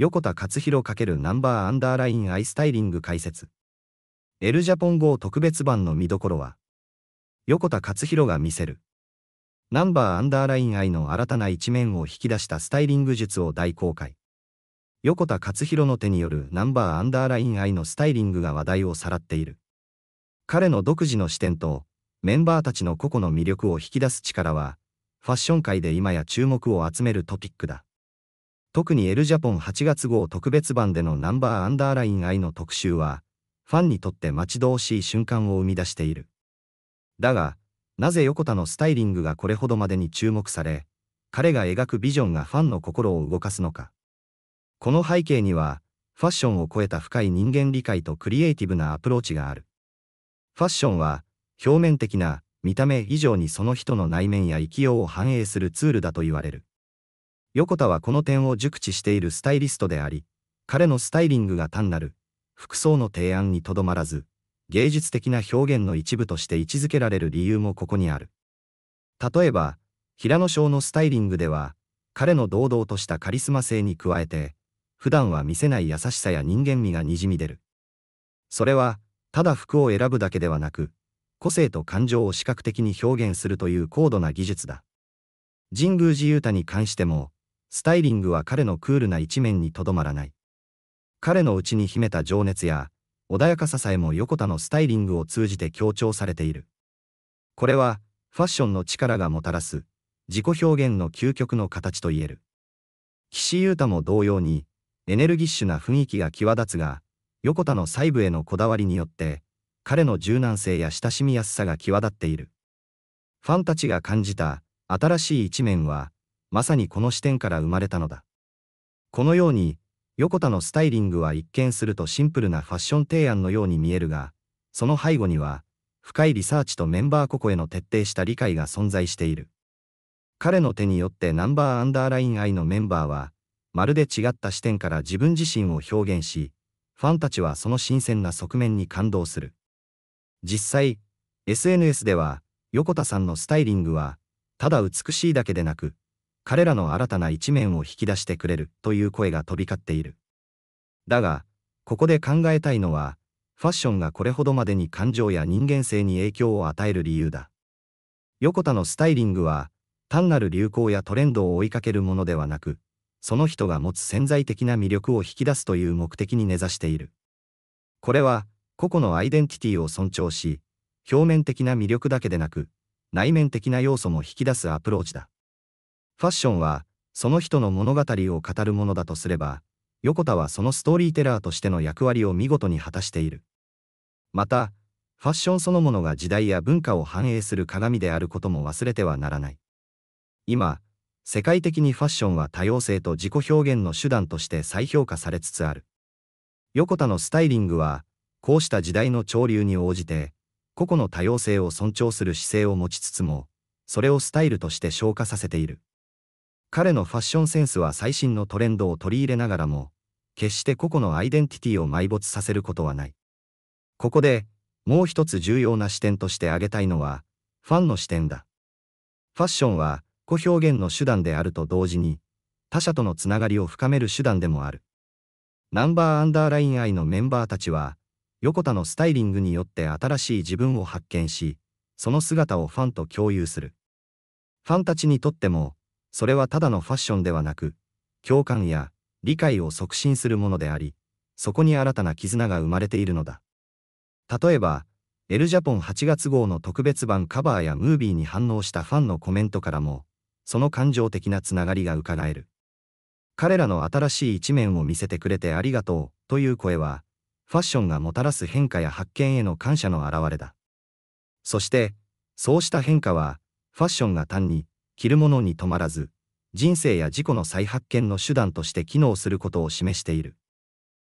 横田勝弘×ナンバーアンダーラインアイスタイリング解説。エルジャポン号特別版の見どころは、横田勝弘が見せる。ナンバーアンダーラインアイの新たな一面を引き出したスタイリング術を大公開。横田勝弘の手によるナンバーアンダーラインアイのスタイリングが話題をさらっている。彼の独自の視点と、メンバーたちの個々の魅力を引き出す力は、ファッション界で今や注目を集めるトピックだ。特にエルジャポン8月号特別版でのナンバーアンダーライン愛の特集は、ファンにとって待ち遠しい瞬間を生み出している。だが、なぜ横田のスタイリングがこれほどまでに注目され、彼が描くビジョンがファンの心を動かすのか。この背景には、ファッションを超えた深い人間理解とクリエイティブなアプローチがある。ファッションは、表面的な見た目以上にその人の内面や生きようを反映するツールだと言われる。横田はこの点を熟知しているスタイリストであり、彼のスタイリングが単なる服装の提案にとどまらず、芸術的な表現の一部として位置づけられる理由もここにある。例えば、平野翔のスタイリングでは、彼の堂々としたカリスマ性に加えて、普段は見せない優しさや人間味がにじみ出る。それは、ただ服を選ぶだけではなく、個性と感情を視覚的に表現するという高度な技術だ。神宮寺勇太に関しても、スタイリングは彼のクールな一面にとどまらない。彼の内に秘めた情熱や、穏やかささえも横田のスタイリングを通じて強調されている。これは、ファッションの力がもたらす、自己表現の究極の形といえる。岸優太も同様に、エネルギッシュな雰囲気が際立つが、横田の細部へのこだわりによって、彼の柔軟性や親しみやすさが際立っている。ファンたちが感じた新しい一面は、まさにこの視点から生まれたのだ。このように、横田のスタイリングは一見するとシンプルなファッション提案のように見えるが、その背後には、深いリサーチとメンバー個々への徹底した理解が存在している。彼の手によってナンバーアンダーライン愛のメンバーは、まるで違った視点から自分自身を表現し、ファンたちはその新鮮な側面に感動する。実際、SNS では、横田さんのスタイリングは、ただ美しいだけでなく、彼らの新たな一面を引き出してくれるという声が飛び交っている。だが、ここで考えたいのは、ファッションがこれほどまでに感情や人間性に影響を与える理由だ。横田のスタイリングは、単なる流行やトレンドを追いかけるものではなく、その人が持つ潜在的な魅力を引き出すという目的に根ざしている。これは、個々のアイデンティティを尊重し、表面的な魅力だけでなく、内面的な要素も引き出すアプローチだ。ファッションは、その人の物語を語るものだとすれば、横田はそのストーリーテラーとしての役割を見事に果たしている。また、ファッションそのものが時代や文化を反映する鏡であることも忘れてはならない。今、世界的にファッションは多様性と自己表現の手段として再評価されつつある。横田のスタイリングは、こうした時代の潮流に応じて、個々の多様性を尊重する姿勢を持ちつつも、それをスタイルとして昇華させている。彼のファッションセンスは最新のトレンドを取り入れながらも、決して個々のアイデンティティを埋没させることはない。ここで、もう一つ重要な視点として挙げたいのは、ファンの視点だ。ファッションは、個表現の手段であると同時に、他者とのつながりを深める手段でもある。ナンバーアンダーライン愛のメンバーたちは、横田のスタイリングによって新しい自分を発見し、その姿をファンと共有する。ファンたちにとっても、それはただのファッションではなく、共感や理解を促進するものであり、そこに新たな絆が生まれているのだ。例えば、エルジャポン8月号の特別版カバーやムービーに反応したファンのコメントからも、その感情的なつながりがうかがえる。彼らの新しい一面を見せてくれてありがとうという声は、ファッションがもたらす変化や発見への感謝の表れだ。そして、そうした変化は、ファッションが単に着るものに止まらず、人生や事故の再発見の手段として機能することを示している。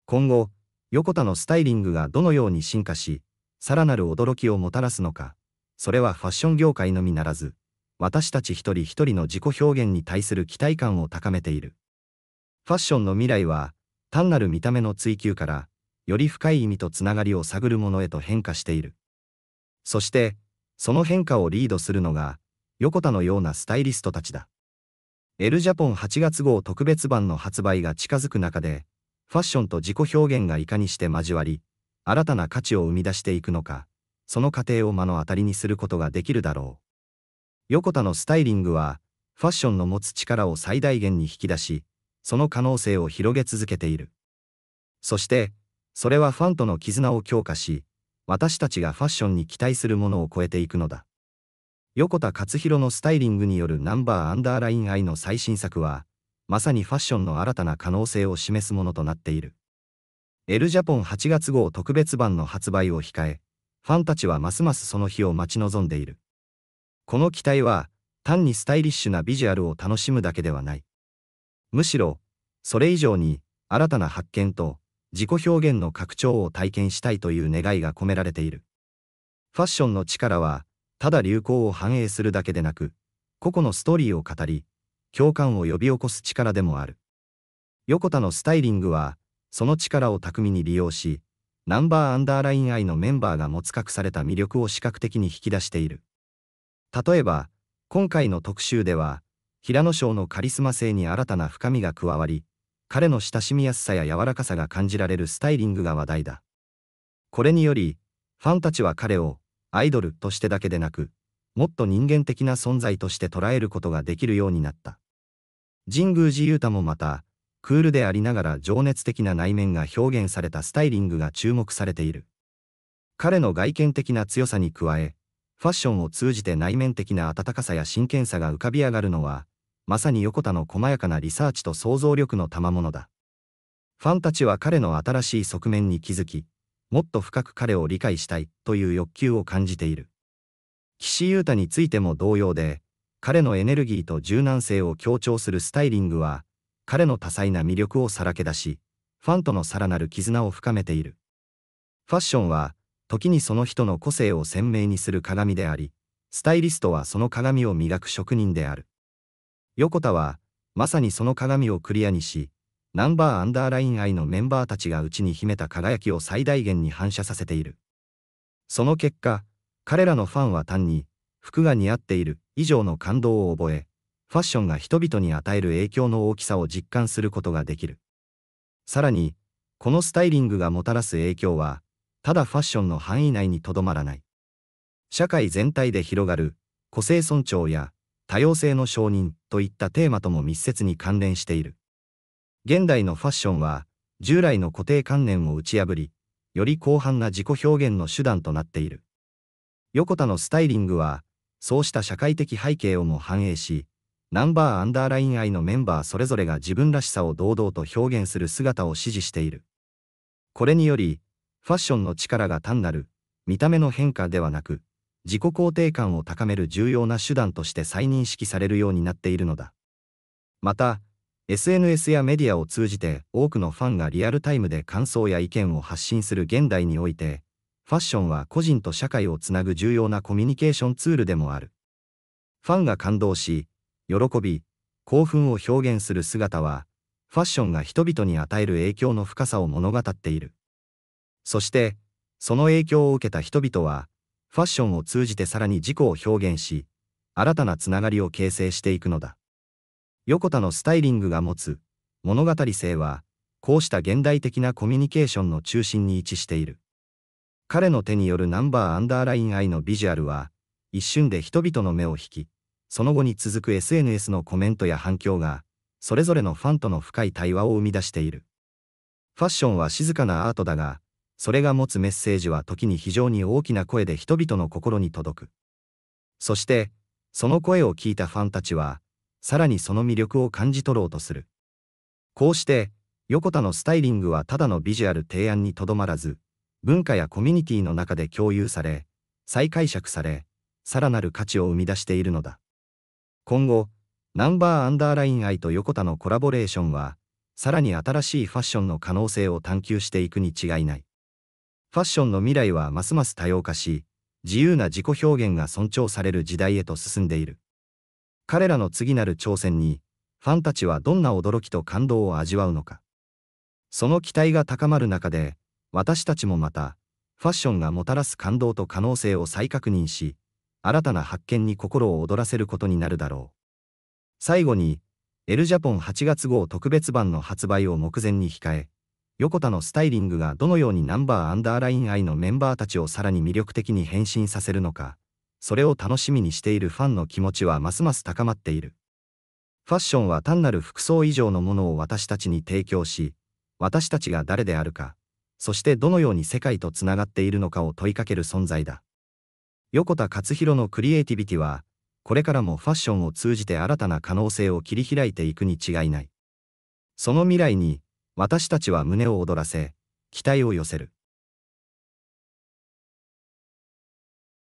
今後、横田のスタイリングがどのように進化し、さらなる驚きをもたらすのか、それはファッション業界のみならず、私たち一人一人の自己表現に対する期待感を高めている。ファッションの未来は、単なる見た目の追求から、より深い意味とつながりを探るものへと変化している。そして、その変化をリードするのが、横田のようなスタイリストたちだ。エルジャポン8月号特別版の発売が近づく中で、ファッションと自己表現がいかにして交わり、新たな価値を生み出していくのか、その過程を目の当たりにすることができるだろう。横田のスタイリングは、ファッションの持つ力を最大限に引き出し、その可能性を広げ続けている。そして、それはファンとの絆を強化し、私たちがファッションに期待するものを超えていくのだ。横田勝弘のスタイリングによるナンバーアンダーライン愛の最新作は、まさにファッションの新たな可能性を示すものとなっている。エルジャポン8月号特別版の発売を控え、ファンたちはますますその日を待ち望んでいる。この期待は、単にスタイリッシュなビジュアルを楽しむだけではない。むしろ、それ以上に、新たな発見と、自己表現の拡張を体験したいという願いが込められている。ファッションの力は、ただ流行を反映するだけでなく、個々のストーリーを語り、共感を呼び起こす力でもある。横田のスタイリングは、その力を巧みに利用し、ナンバーアンダーライン I のメンバーが持つ隠された魅力を視覚的に引き出している。例えば、今回の特集では、平野賞のカリスマ性に新たな深みが加わり、彼の親しみやすさや柔らかさが感じられるスタイリングが話題だ。これにより、ファンたちは彼をアイドルとしてだけでなく、もっと人間的な存在として捉えることができるようになった。神宮寺勇太もまた、クールでありながら情熱的な内面が表現されたスタイリングが注目されている。彼の外見的な強さに加え、ファッションを通じて内面的な温かさや真剣さが浮かび上がるのは、まさに横田の細やかなリサーチと想像力の賜物だ。ファンたちは彼の新しい側面に気づき、もっと深く彼を理解したいという欲求を感じている。岸優太についても同様で、彼のエネルギーと柔軟性を強調するスタイリングは、彼の多彩な魅力をさらけ出し、ファンとのさらなる絆を深めている。ファッションは、時にその人の個性を鮮明にする鏡であり、スタイリストはその鏡を磨く職人である。横田は、まさにその鏡をクリアにし、ナンバーアンダーライン I のメンバーたちが内に秘めた輝きを最大限に反射させている。その結果、彼らのファンは単に、服が似合っている以上の感動を覚え、ファッションが人々に与える影響の大きさを実感することができる。さらに、このスタイリングがもたらす影響は、ただファッションの範囲内にとどまらない。社会全体で広がる、個性尊重や多様性の承認といったテーマとも密接に関連している。現代のファッションは、従来の固定観念を打ち破り、より広範な自己表現の手段となっている。横田のスタイリングは、そうした社会的背景をも反映し、ナンバーアンダーライン愛のメンバーそれぞれが自分らしさを堂々と表現する姿を支持している。これにより、ファッションの力が単なる、見た目の変化ではなく、自己肯定感を高める重要な手段として再認識されるようになっているのだ。また、SNS やメディアを通じて多くのファンがリアルタイムで感想や意見を発信する現代において、ファッションは個人と社会をつなぐ重要なコミュニケーションツールでもある。ファンが感動し、喜び、興奮を表現する姿は、ファッションが人々に与える影響の深さを物語っている。そして、その影響を受けた人々は、ファッションを通じてさらに自己を表現し、新たなつながりを形成していくのだ。横田のスタイリングが持つ物語性は、こうした現代的なコミュニケーションの中心に位置している。彼の手によるナンバーアンダーライン愛のビジュアルは、一瞬で人々の目を引き、その後に続く SNS のコメントや反響が、それぞれのファンとの深い対話を生み出している。ファッションは静かなアートだが、それが持つメッセージは時に非常に大きな声で人々の心に届く。そして、その声を聞いたファンたちは、さらにその魅力を感じ取ろうとする。こうして、横田のスタイリングはただのビジュアル提案にとどまらず、文化やコミュニティの中で共有され、再解釈され、さらなる価値を生み出しているのだ。今後、ナンバーアンダーライン愛と横田のコラボレーションは、さらに新しいファッションの可能性を探求していくに違いない。ファッションの未来はますます多様化し、自由な自己表現が尊重される時代へと進んでいる。彼らの次なる挑戦に、ファンたちはどんな驚きと感動を味わうのか。その期待が高まる中で、私たちもまた、ファッションがもたらす感動と可能性を再確認し、新たな発見に心を躍らせることになるだろう。最後に、エルジャポン8月号特別版の発売を目前に控え、横田のスタイリングがどのようにナンバーアンダーライン I のメンバーたちをさらに魅力的に変身させるのか、それを楽しみにしているファンの気持ちはますます高まっている。ファッションは単なる服装以上のものを私たちに提供し、私たちが誰であるか、そしてどのように世界とつながっているのかを問いかける存在だ。横田勝弘のクリエイティビティは、これからもファッションを通じて新たな可能性を切り開いていくに違いない。その未来に、私たちは胸を躍らせ、期待を寄せる。